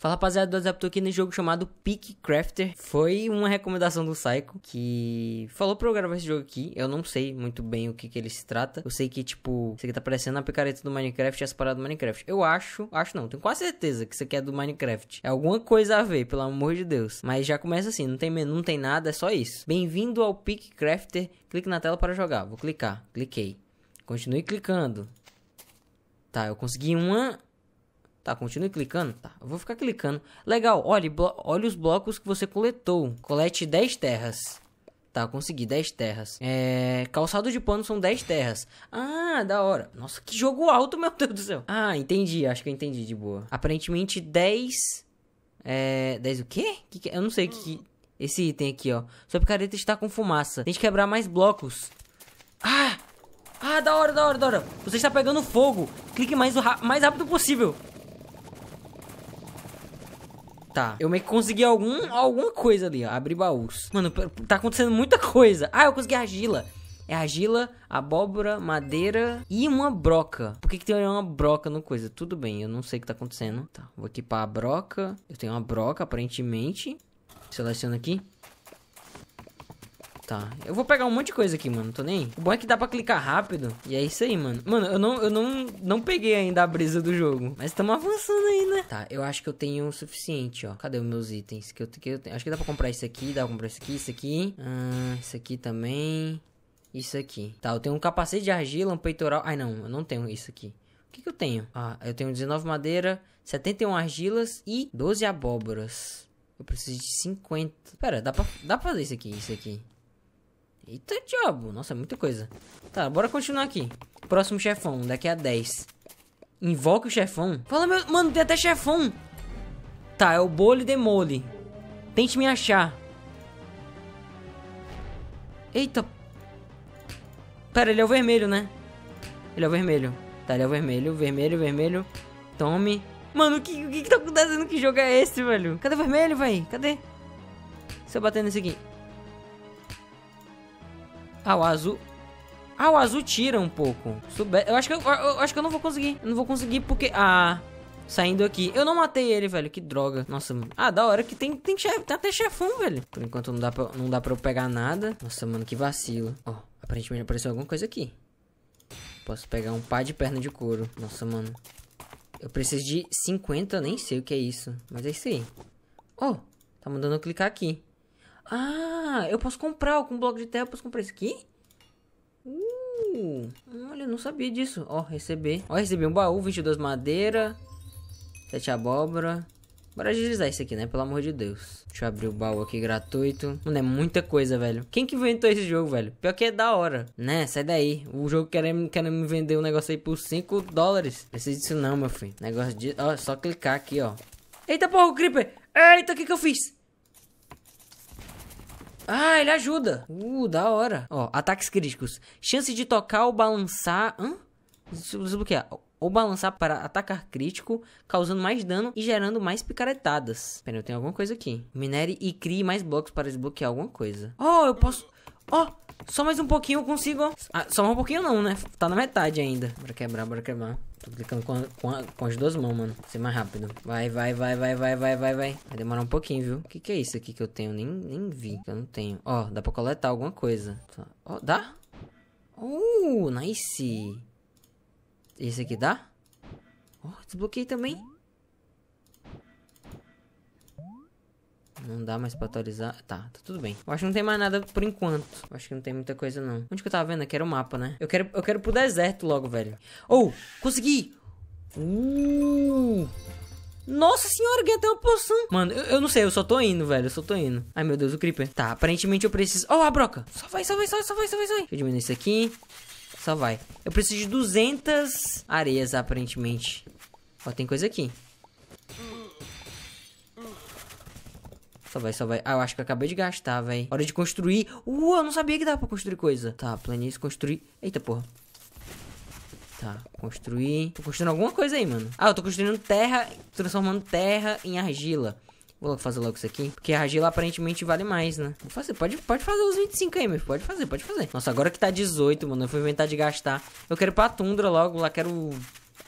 Fala rapaziada do WhatsApp, tô aqui nesse jogo chamado Peak Crafter. Foi uma recomendação do Psycho que falou pra eu gravar esse jogo aqui. Eu não sei muito bem o que que ele se trata. Eu sei que, tipo, isso aqui tá parecendo a picareta do Minecraft e as paradas do Minecraft. Eu acho, acho não, tenho quase certeza que isso aqui é do Minecraft. É alguma coisa a ver, pelo amor de Deus. Mas já começa assim, não tem menu, não tem nada, é só isso. Bem-vindo ao Peak Crafter. Clique na tela para jogar. Vou clicar. Cliquei. Continue clicando. Tá, eu consegui uma Tá, continue clicando? Tá, eu vou ficar clicando. Legal, olhe, olhe os blocos que você coletou. Colete 10 terras. Tá, consegui 10 terras. É, calçado de pano são 10 terras. Ah, da hora. Nossa, que jogo alto, meu Deus do céu. Ah, entendi. Acho que eu entendi de boa. Aparentemente 10. É. 10 o quê? Que que... Eu não sei o que, Esse item aqui, ó. Sua picareta está com fumaça. Tem que quebrar mais blocos. Ah! Ah, da hora, da hora, da hora. Você está pegando fogo. Clique mais, o mais rápido possível. Tá. Eu meio que consegui algum, alguma coisa ali, ó. Abri baús. Mano, tá acontecendo muita coisa. Ah, eu consegui argila. É argila, abóbora, madeira e uma broca. Por que, que tem uma broca no coisa? Tudo bem, eu não sei o que tá acontecendo. Tá, vou equipar a broca. Eu tenho uma broca, aparentemente. Seleciono aqui. Tá, eu vou pegar um monte de coisa aqui, mano, tô nem... O bom é que dá pra clicar rápido, e é isso aí, mano. Mano, eu não, eu não, não peguei ainda a brisa do jogo, mas estamos avançando aí, né? Tá, eu acho que eu tenho o suficiente, ó. Cadê os meus itens? Que eu, que eu tenho? Acho que dá pra comprar isso aqui, dá pra comprar isso aqui, isso aqui. Ah, isso aqui também... Isso aqui. Tá, eu tenho um capacete de argila, um peitoral... Ai, não, eu não tenho isso aqui. O que, que eu tenho? Ah, eu tenho 19 madeira, 71 argilas e 12 abóboras. Eu preciso de 50. Pera, dá pra, dá pra fazer isso aqui, isso aqui. Eita diabo, nossa, é muita coisa. Tá, bora continuar aqui. Próximo chefão, daqui a 10. Invoca o chefão. Fala, meu. Mano, tem até chefão. Tá, é o Bole Demole. Tente me achar. Eita. Pera, ele é o vermelho, né? Ele é o vermelho. Tá, ele é o vermelho, vermelho, vermelho. Tome. Mano, o que, o que, que tá acontecendo? Que jogo é esse, velho? Cadê o vermelho, velho? Cadê? Se eu bater nesse aqui. Ah, o azul... Ah, o azul tira um pouco. Eu, acho que eu, eu, acho que eu não vou conseguir. Eu não vou conseguir porque... Ah saindo aqui. Eu não matei ele, velho. Que droga. Nossa, mano. Ah, da hora que tem, tem, chefe, tem até chefão, velho. Por enquanto não dá, pra, não dá pra eu pegar nada. Nossa, mano, que vacilo. Ó, aparentemente apareceu alguma coisa aqui. Posso pegar um par de perna de couro. Nossa, mano. Eu preciso de 50, nem sei o que é isso. Mas é isso aí. Ó, oh, tá mandando eu clicar aqui. Ah, eu posso comprar com um bloco de terra, eu posso comprar isso aqui? Uh, olha, não sabia disso. Ó, receber. Ó, recebi um baú, 22 madeira, 7 abóbora. Bora agilizar isso aqui, né? Pelo amor de Deus. Deixa eu abrir o baú aqui gratuito. Mano, é muita coisa, velho. Quem que inventou esse jogo, velho? Pior que é da hora. Né? Sai daí. O jogo querendo, querendo me vender um negócio aí por 5 dólares. Precisa disso não, meu filho. Negócio de... Ó, só clicar aqui, ó. Eita porra, o Creeper! Eita, o que que eu fiz? Ah, ele ajuda. Uh, da hora. Ó, ataques críticos. Chance de tocar ou balançar. Hã? Desbloquear ou balançar para atacar crítico, causando mais dano e gerando mais picaretadas. Pera, eu tenho alguma coisa aqui. Minere e crie mais blocos para desbloquear alguma coisa. Oh, eu posso... Oh, só mais um pouquinho eu consigo. Ah, só um pouquinho não, né? Tá na metade ainda. Bora quebrar, bora quebrar. Tô clicando com, a, com, a, com, as duas mãos, mano. Ser mais rápido. Vai, vai, vai, vai, vai, vai, vai, vai. Vai demorar um pouquinho, viu? O que, que é isso aqui que eu tenho? Nem, nem vi. Eu não tenho. Ó, dá pra coletar alguma coisa. Ó, dá? Uh, nice. Esse aqui dá? Ó, desbloqueei também. não dá mais pra atualizar. Tá, tá tudo bem. Eu acho que não tem mais nada por enquanto. Eu acho que não tem muita coisa, não. Onde que eu tava vendo? Aqui era o mapa, né? Eu quero, eu quero pro deserto logo, velho. Ou, oh, consegui! Uh! Nossa senhora, ganhei até uma poção. Mano, eu, eu, não sei, eu só tô indo, velho. Eu só tô indo. Ai, meu Deus, o Creeper. Tá, aparentemente eu preciso... oh, a broca. Só vai, só vai, só vai, só vai, só vai. Deixa eu diminuir isso aqui. Só vai. Eu preciso de 200 areias, aparentemente. Ó, tem coisa aqui. Só vai, só vai. Ah, eu acho que eu acabei de gastar, velho. Hora de construir. Uh, eu não sabia que dava pra construir coisa. Tá, planície, construir. Eita, porra. Tá, construir. Tô construindo alguma coisa aí, mano. Ah, eu tô construindo terra, transformando terra em argila. Vou fazer logo isso aqui. Porque a argila aparentemente vale mais, né? Vou fazer. Pode, pode fazer os 25 aí, meu. Pode fazer, pode fazer. Nossa, agora que tá 18, mano. Eu fui inventar de gastar. Eu quero ir pra tundra logo. Lá quero...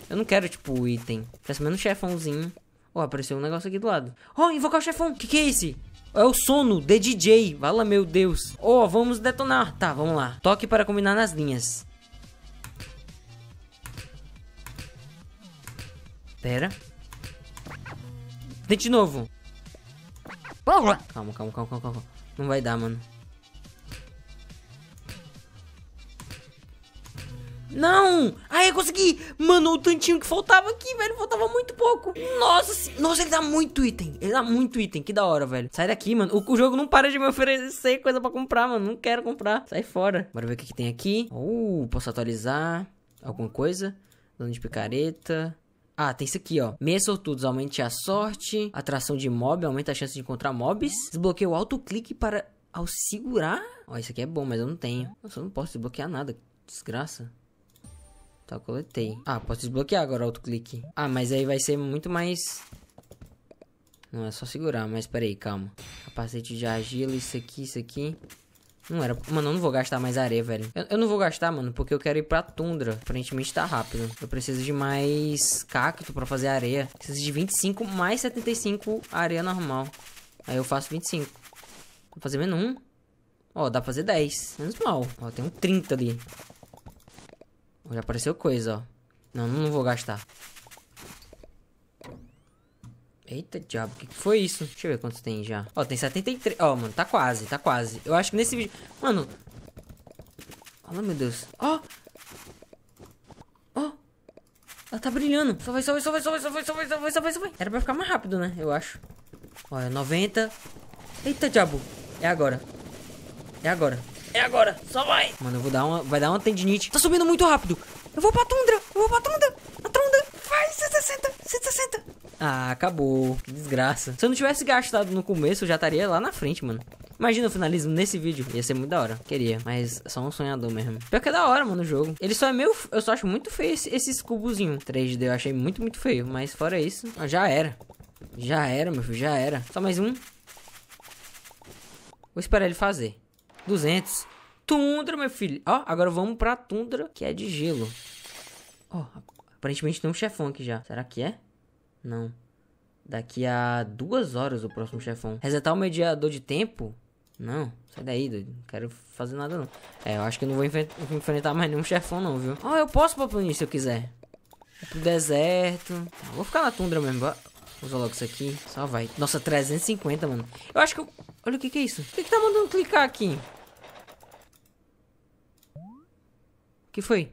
Eu não quero, tipo, item. Parece menos chefãozinho. Ó, oh, apareceu um negócio aqui do lado. Ó, oh, invocar o chefão. Que que é esse? É o sono de DJ. Fala, meu Deus. Ó, oh, vamos detonar. Tá, vamos lá. Toque para combinar nas linhas. Pera. Tente de novo. Calma, calma, calma, calma, calma. Não vai dar, mano. Não! Aí, consegui! Mano, o tantinho que faltava aqui, velho. Faltava muito pouco. Nossa, nossa, ele dá muito item. Ele dá muito item. Que da hora, velho. Sai daqui, mano. O, o jogo não para de me oferecer coisa pra comprar, mano. Não quero comprar. Sai fora. Bora ver o que, que tem aqui. Uh, posso atualizar alguma coisa? Dano de picareta. Ah, tem isso aqui, ó. Meia sortudos, aumente a sorte. Atração de mob, aumenta a chance de encontrar mobs. Desbloqueia o autoclique para... Ao segurar... Ó, isso aqui é bom, mas eu não tenho. Nossa, eu não posso desbloquear nada. Desgraça. Tá, coletei. Ah, posso desbloquear agora clique. Ah, mas aí vai ser muito mais... Não, é só segurar, mas peraí, calma. Capacete de argila, isso aqui, isso aqui. Não era... Mano, eu não vou gastar mais areia, velho. Eu, eu, não vou gastar, mano, porque eu quero ir pra tundra. Aparentemente tá rápido. Eu preciso de mais cacto pra fazer areia. Preciso de 25 mais 75 areia normal. Aí eu faço 25. Vou fazer menos um. Ó, dá pra fazer 10. Menos mal. Ó, tem um 30 ali. Já apareceu coisa, ó. Não, não vou gastar. Eita diabo, o que, que, foi isso? Deixa eu ver quantos tem já. Ó, tem 73. Ó, mano, tá quase, tá quase. Eu acho que nesse vídeo... Mano... Ah, meu Deus. Ó! Ó! Ela tá brilhando. Só vai, só vai, só vai, só vai, só vai, só vai, só vai, só vai, só vai. Era pra ficar mais rápido, né? Eu acho. É Olha, 90. Eita diabo. É agora. É agora. É agora, só vai. Mano, eu vou dar uma. Vai dar uma tendinite. Tá subindo muito rápido. Eu vou pra tundra, eu vou pra tundra. A tundra. Vai, 160, 160. Ah, acabou. Que desgraça. Se eu não tivesse gastado no começo, eu já estaria lá na frente, mano. Imagina o finalismo nesse vídeo. Ia ser muito da hora. Queria, mas só um sonhador mesmo. Pior que é da hora, mano, o jogo. Ele só é meio. Eu só acho muito feio esse, esses cubozinhos 3D. Eu achei muito, muito feio. Mas fora isso, ah, já era. Já era, meu filho, já era. Só mais um. Vou esperar ele fazer. 200. Tundra, meu filho. Ó, agora vamos pra tundra, que é de gelo. Ó, aparentemente tem um chefão aqui já. Será que é? Não. Daqui a duas horas o próximo chefão. Resetar o mediador de tempo? Não, sai daí, doido. Não quero fazer nada, não. É, eu acho que eu não vou enfrentar mais nenhum chefão, não, viu? Ó, eu posso pra planície se eu quiser. Pro deserto. Tá, vou ficar na tundra mesmo. Usa logo isso aqui. Só vai. Nossa, 350, mano. Eu acho que eu... Olha o que que é isso. o que que tá mandando clicar aqui? O que foi?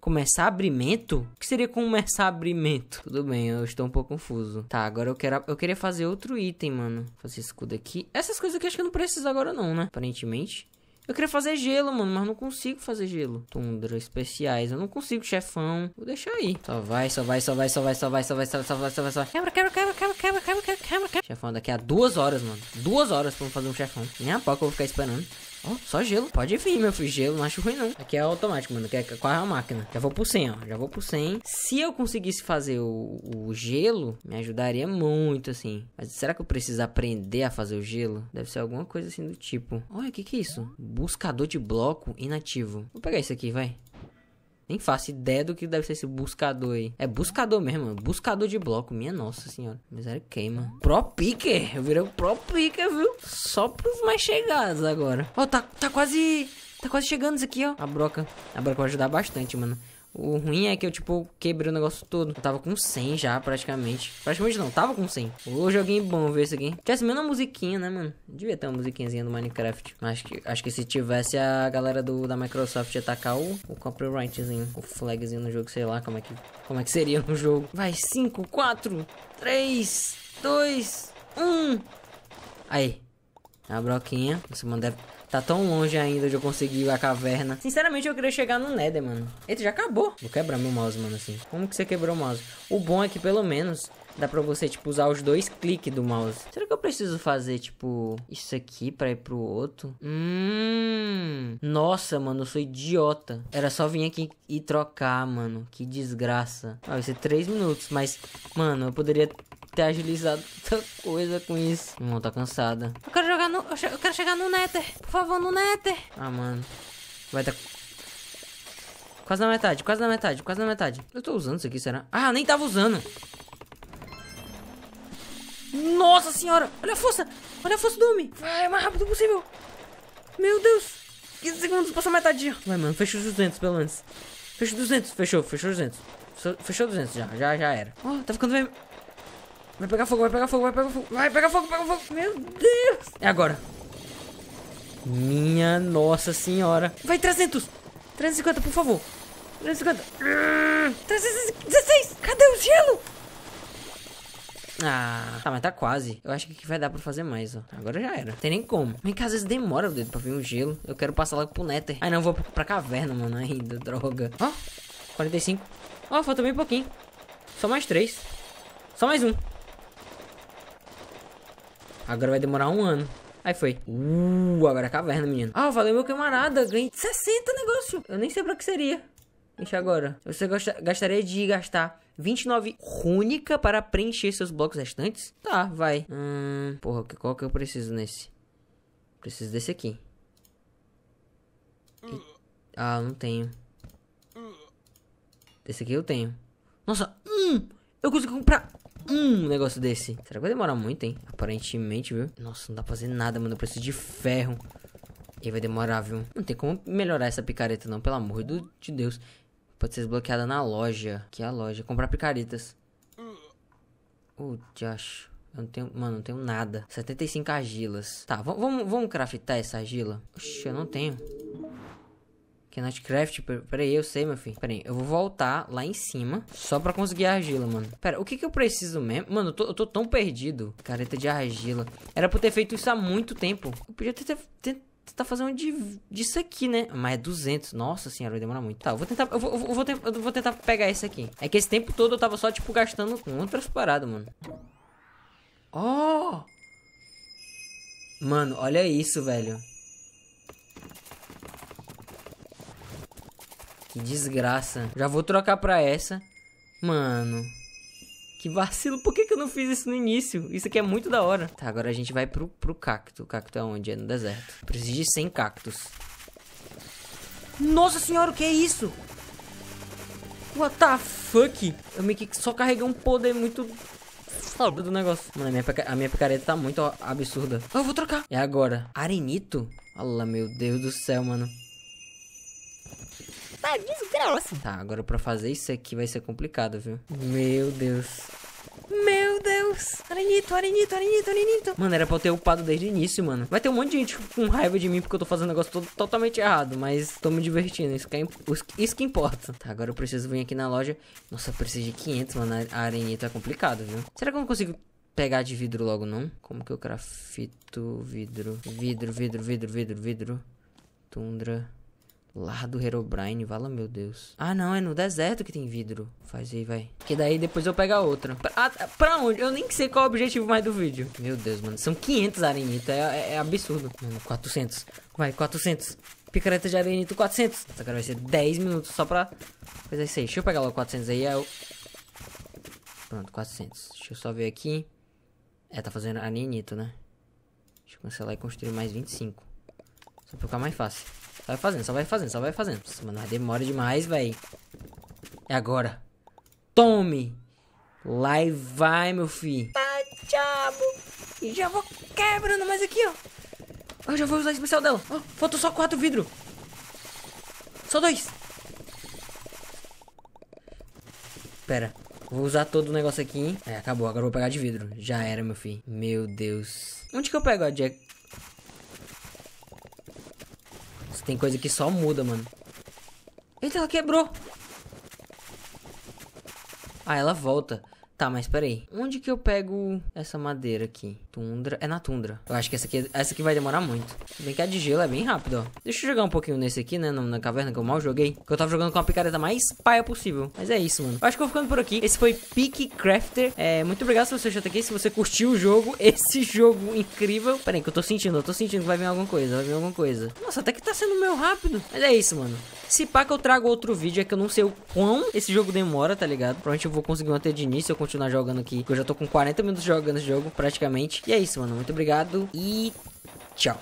Começar abrimento? O que seria começar abrimento? Tudo bem, eu estou um pouco confuso. Tá, agora eu quero eu queria fazer outro item, mano. Fazer escudo aqui. Essas coisas aqui acho que eu não preciso agora não, né? Aparentemente. Eu queria fazer gelo, mano, mas não consigo fazer gelo. Tundra, especiais, eu não consigo, chefão. Vou deixar aí. Só vai, só vai, só vai, só vai, só vai, só vai, só vai, só vai, só vai, só vai. Quebra, quebra, quebra, quebra, quebra, quebra, quebra, quebra. Chefão, daqui a duas horas, mano. Duas horas pra eu fazer um chefão. Nem a pouco eu vou ficar esperando. Ó, só gelo. Pode vir, meu filho. Gelo não acho ruim, não. Aqui é automático, mano. Que é, é quase a máquina. Já vou pro 100, ó. Já vou pro 100. Se eu conseguisse fazer o, o gelo, me ajudaria muito, assim. Mas será que eu preciso aprender a fazer o gelo? Deve ser alguma coisa assim do tipo. Olha, o que que é isso? Buscador de bloco inativo. Vou pegar isso aqui, vai. Nem faço ideia do que deve ser esse buscador aí. É buscador mesmo, mano. Buscador de bloco. Minha nossa senhora. Miséria queima. Pro picker. Eu virei um pro picker, viu? Só pros mais chegados agora. Ó, oh, tá, tá quase... Tá quase chegando isso aqui, ó. A broca. A broca vai ajudar bastante, mano. O ruim é que eu, tipo, quebrei o negócio todo. Eu tava com 100 já, praticamente. Praticamente não, tava com 100. Ô, joguinho bom ver isso aqui. Tivesse mesmo uma musiquinha, né, mano? Devia ter uma musiquinhazinha do Minecraft. Acho que, acho que se tivesse, a galera do, da Microsoft ia tacar o, o copyrightzinho, o flagzinho no jogo, sei lá como é que, como é que seria no jogo. Vai, 5, 4, 3, 2, 1. Aí. A broquinha. Você mano Tá tão longe ainda de eu conseguir a caverna. Sinceramente, eu queria chegar no Nether, mano. Eita, já acabou. Vou quebrar meu mouse, mano, assim. Como que você quebrou o mouse? O bom é que, pelo menos, Dá pra você, tipo, usar os dois cliques do mouse. Será que eu preciso fazer, tipo, isso aqui pra ir pro outro? Hum. Nossa, mano, eu sou idiota. Era só vir aqui e trocar, mano. Que desgraça. Ah, vai ser três minutos, mas, mano, eu poderia ter agilizado tanta coisa com isso. Não, tá cansada. Eu quero jogar no. Eu quero chegar no Nether. Por favor, no Nether. Ah, mano. Vai dar. Tá quase na metade, quase na metade, quase na metade. Eu tô usando isso aqui, será? Ah, nem tava usando. Nossa senhora! Olha a força! Olha a força do homem! Vai, é mais rápido possível! Meu Deus! 15 segundos, passou metadinha. Vai, mano, fecha os 200, pelo menos. Fecha os 200, fechou, fechou os 200. Fechou 200 já, já, já era. Ó, oh, tá ficando bem. Vai pegar fogo, vai pegar fogo, vai pegar fogo, vai pegar fogo, pega fogo. Meu Deus! É agora. Minha nossa senhora. Vai, 300! 350, por favor. 350. 316! Hum, Cadê o gelo? Ah, tá, mas tá quase. Eu acho que vai dar pra fazer mais, ó. Agora já era. Não tem nem como. Vem cá, às vezes demora o dedo pra vir um gelo. Eu quero passar logo pro Nether. Ai, não, vou pra caverna, mano, ainda. Droga. Ó, 45. Ó, faltou falta bem pouquinho. Só mais três. Só mais um. Agora vai demorar um ano. Aí foi. Uh, agora é caverna, menino. Ah, valeu meu camarada. Ganhei 60 negócio. Eu nem sei pra que seria. Deixa agora. Você gostaria de gastar 29 rúnica para preencher seus blocos restantes? Tá, vai. Hum, porra, qual que eu preciso nesse? Preciso desse aqui. E... Ah, não tenho. Desse aqui eu tenho. Nossa, um! Eu consigo comprar um negócio desse. Será que vai demorar muito, hein? Aparentemente, viu? Nossa, não dá pra fazer nada, mano. Eu preciso de ferro. E vai demorar, viu? Não tem como melhorar essa picareta, não. Pelo amor de Deus. Pode ser desbloqueada na loja. Que é a loja. Comprar picaretas. Uh, acho. Eu não tenho, mano, não tenho nada. 75 argilas. Tá, vamos vamo craftar essa argila? Oxi, eu não tenho. Cannot craft, peraí, eu sei, meu filho. Peraí, eu vou voltar lá em cima só pra conseguir a argila, mano. Pera, o que que eu preciso mesmo? Mano, eu tô, eu tô tão perdido. Careta de argila. Era pra eu ter feito isso há muito tempo. Eu podia ter, ter, ter você tá fazendo de, disso aqui, né? Mas é 200. Nossa senhora, vai demorar muito. Tá, eu vou tentar. Eu vou, eu vou, eu vou tentar pegar esse aqui. É que esse tempo todo eu tava só, tipo, gastando com outras paradas, mano. Oh! Mano, olha isso, velho. Que desgraça. Já vou trocar pra essa. Mano. Que vacilo, por que, que eu não fiz isso no início? Isso aqui é muito da hora. Tá, agora a gente vai pro, pro cacto. O cacto é onde? É no deserto. preciso de 100 cactos. Nossa senhora, o que é isso? What the fuck? Eu meio que só carreguei um poder muito foda do negócio. Mano, a minha, a minha picareta tá muito absurda. Eu vou trocar. É agora. Arenito? Olha, meu Deus do céu, mano. Tá desgraça. Tá, agora pra fazer isso aqui vai ser complicado, viu? Meu Deus. Meu Deus! Arenito, Arenito, Arenito, Arenito! Mano, era pra eu ter upado desde o início, mano. Vai ter um monte de gente com raiva de mim porque eu tô fazendo um negócio todo, totalmente errado, mas tô me divertindo, isso que, é, isso que importa. Tá, agora eu preciso vir aqui na loja. Nossa, eu preciso de 500, mano, a Arenito é complicado, viu? Será que eu não consigo pegar de vidro logo, não? Como que eu crafito vidro? Vidro, vidro, vidro, vidro, vidro. Tundra... Lá do Herobrine, vala meu Deus. Ah, não, é no deserto que tem vidro. Faz aí, vai. Que daí depois eu pego a outra. Pra, ah, pra onde? Eu nem sei qual é o objetivo mais do vídeo. Meu Deus, mano. São 500 arenitas. É, é, é absurdo. Mano, 400. Vai, 400. Picareta de arenito, 400. Essa cara vai ser 10 minutos só pra fazer isso aí. Deixa eu pegar logo 400 aí. É o... Pronto, 400. Deixa eu só ver aqui. É, tá fazendo arenito, né? Deixa eu cancelar e construir mais 25. Só pra ficar mais fácil. Só vai fazendo, só vai fazendo, só vai fazendo. Nossa, mano, demora demais, véi. É agora. Tome! Lá e vai, meu fi. Tá, diabo. E já vou quebrando mais aqui, ó. Eu ah, já vou usar o especial dela. Oh, faltam só quatro vidros. Só dois. Pera. Vou usar todo o negócio aqui, hein? É, acabou. Agora eu vou pegar de vidro. Já era, meu filho. Meu Deus. Onde que eu pego a Jack? tem coisa que só muda, mano. Eita, ela quebrou. Ah, ela volta. Tá, mas peraí. Onde que eu pego essa madeira aqui? Tundra. É na tundra. Eu acho que essa aqui, essa aqui vai demorar muito. Bem que a de gelo é bem rápido, ó. Deixa eu jogar um pouquinho nesse aqui, né? Na caverna que eu mal joguei. Que eu tava jogando com a picareta mais paia possível. Mas é isso, mano. Eu acho que eu vou ficando por aqui. Esse foi Peak Crafter. É, muito obrigado se você já tá aqui. Se você curtiu o jogo, esse jogo incrível. Pera aí, que eu tô sentindo. Eu tô sentindo que vai vir alguma coisa. Vai vir alguma coisa. Nossa, até que tá sendo meio rápido. Mas é isso, mano. Se pá que eu trago outro vídeo, é que eu não sei o quão esse jogo demora, tá ligado? Provavelmente eu vou conseguir manter de início. Eu continuo continuar jogando aqui. Eu já tô com 40 minutos jogando esse jogo praticamente. E é isso, mano. Muito obrigado e tchau.